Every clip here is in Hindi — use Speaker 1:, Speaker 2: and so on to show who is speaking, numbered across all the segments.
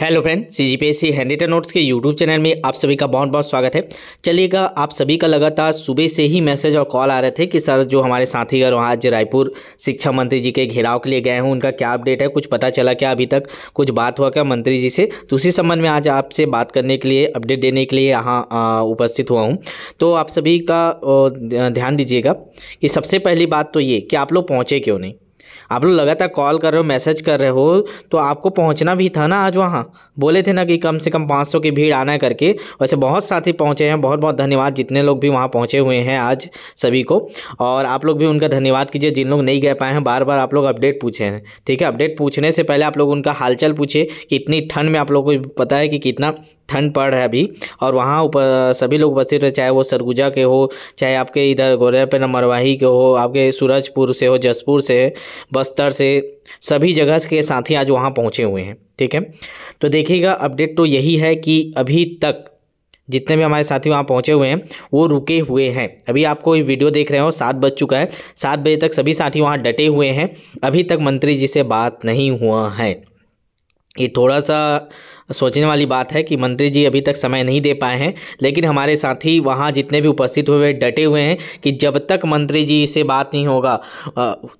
Speaker 1: hello friend C G P S C handwritten notes के यूट्यूब चैनल में आप सभी का बहुत बहुत स्वागत है चलिएगा आप सभी का लगातार सुबह से ही मैसेज और कॉल आ रहे थे कि सर जो हमारे साथीगढ़ वहाँ आज रायपुर शिक्षा मंत्री जी के घेराव के लिए गए हैं उनका क्या अपडेट है कुछ पता चला क्या अभी तक कुछ बात हुआ क्या मंत्री जी से तो उसी संबंध में आज आपसे बात करने के लिए अपडेट देने के लिए यहाँ उपस्थित हुआ हूँ तो आप सभी का ध्यान दीजिएगा कि सबसे पहली बात तो ये कि आप लोग पहुँचे क्यों नहीं आप लोग लगातार कॉल कर रहे हो मैसेज कर रहे हो तो आपको पहुंचना भी था ना आज वहाँ बोले थे ना कि कम से कम 500 की भीड़ आना करके वैसे बहुत साथी पहुँचे हैं बहुत बहुत धन्यवाद जितने लोग भी वहाँ पहुँचे हुए हैं आज सभी को और आप लोग भी उनका धन्यवाद कीजिए जिन लोग नहीं गए पाए हैं बार बार आप लोग अपडेट पूछे हैं ठीक है अपडेट पूछने से पहले आप लोग उनका हालचाल पूछे कि इतनी ठंड में आप लोग को पता है कि कितना ठंड पड़ रहा है अभी और वहाँ ऊपर सभी लोग उपस्थित रहे चाहे वो सरगुजा के हो चाहे आपके इधर गोरेप मरवाही के हो आपके सूरजपुर से हो जसपुर से बस्तर से सभी जगह के साथी आज वहाँ पहुँचे हुए हैं ठीक है तो देखिएगा अपडेट तो यही है कि अभी तक जितने भी हमारे साथी वहाँ पहुँचे हुए हैं वो रुके हुए हैं अभी आपको ये वीडियो देख रहे हो सात बज चुका है सात बजे तक सभी साथी वहाँ डटे हुए हैं अभी तक मंत्री जी से बात नहीं हुआ है ये थोड़ा सा सोचने वाली बात है कि मंत्री जी अभी तक समय नहीं दे पाए हैं लेकिन हमारे साथी वहाँ जितने भी उपस्थित हुए डटे हुए हैं कि जब तक मंत्री जी से बात नहीं होगा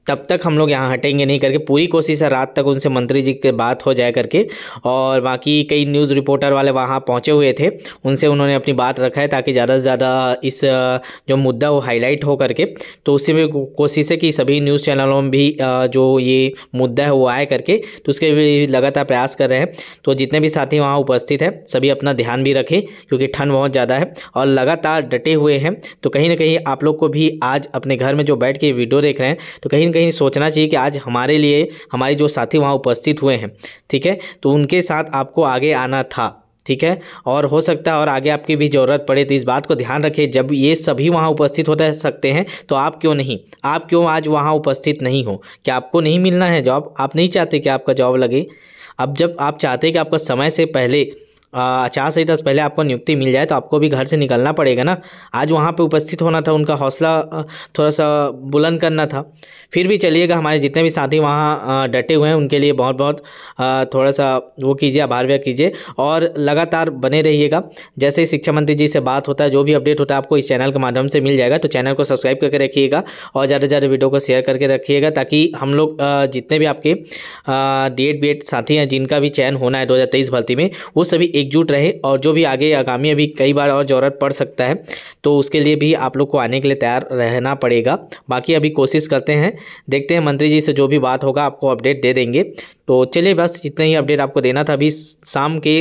Speaker 1: तब तक हम लोग यहाँ हटेंगे नहीं करके पूरी कोशिश है रात तक उनसे मंत्री जी के बात हो जाए करके और बाकी कई न्यूज़ रिपोर्टर वाले वहाँ पहुँचे हुए थे उनसे उन्होंने अपनी बात रखा है ताकि ज़्यादा से ज़्यादा इस जो मुद्दा वो हाईलाइट हो करके तो उससे भी कोशिश है कि सभी न्यूज़ चैनलों में भी जो ये मुद्दा है वो आए करके तो उसके भी लगातार प्रयास कर रहे हैं तो जितने भी साथी वहाँ उपस्थित है सभी अपना ध्यान भी रखें क्योंकि ठंड बहुत ज़्यादा है और लगातार डटे हुए हैं तो कहीं ना कहीं आप लोग को भी आज अपने घर में जो बैठ के वीडियो देख रहे हैं तो कहीं ना कहीं सोचना चाहिए कि आज हमारे लिए हमारे जो साथी वहाँ उपस्थित हुए हैं ठीक है तो उनके साथ आपको आगे आना था ठीक है और हो सकता है और आगे आपकी भी ज़रूरत पड़े तो इस बात को ध्यान रखें जब ये सभी वहाँ उपस्थित होते सकते हैं तो आप क्यों नहीं आप क्यों आज वहाँ उपस्थित नहीं हो क्या आपको नहीं मिलना है जॉब आप नहीं चाहते कि आपका जॉब लगे अब जब आप चाहते हैं कि आपका समय से पहले संहिता से दस पहले आपको नियुक्ति मिल जाए तो आपको भी घर से निकलना पड़ेगा ना आज वहाँ पे उपस्थित होना था उनका हौसला थोड़ा सा बुलंद करना था फिर भी चलिएगा हमारे जितने भी साथी वहाँ डटे हुए हैं उनके लिए बहुत बहुत थोड़ा सा वो कीजिए आभार व्यक्त कीजिए और लगातार बने रहिएगा जैसे ही शिक्षा मंत्री जी से बात होता है जो भी अपडेट होता है आपको इस चैनल के माध्यम से मिल जाएगा तो चैनल को सब्सक्राइब करके रखिएगा और ज़्यादा से ज़्यादा वीडियो को शेयर करके रखिएगा ताकि हम लोग जितने भी आपके डी एड साथी हैं जिनका भी चयन होना है दो भर्ती में वो सभी एकजुट रहे और जो भी आगे आगामी अभी कई बार और ज़रूरत पड़ सकता है तो उसके लिए भी आप लोग को आने के लिए तैयार रहना पड़ेगा बाकी अभी कोशिश करते हैं देखते हैं मंत्री जी से जो भी बात होगा आपको अपडेट दे देंगे तो चलिए बस इतना ही अपडेट आपको देना था अभी शाम के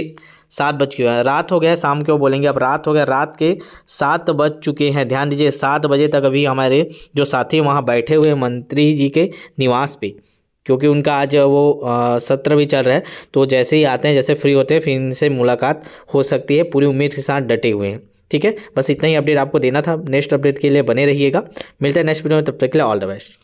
Speaker 1: सात बज चुके हैं रात हो गया शाम के वो बोलेंगे अब रात हो गया रात के सात बज चुके हैं ध्यान दीजिए सात बजे तक अभी हमारे जो साथी वहाँ बैठे हुए मंत्री जी के निवास पे क्योंकि उनका आज वो सत्र भी चल रहा है तो जैसे ही आते हैं जैसे फ्री होते हैं फिर इनसे मुलाकात हो सकती है पूरी उम्मीद के साथ डटे हुए हैं ठीक है बस इतना ही अपडेट आपको देना था नेक्स्ट अपडेट के लिए बने रहिएगा मिलता है नेक्स्ट वीडियो में तब तक के लिए ऑल द बेस्ट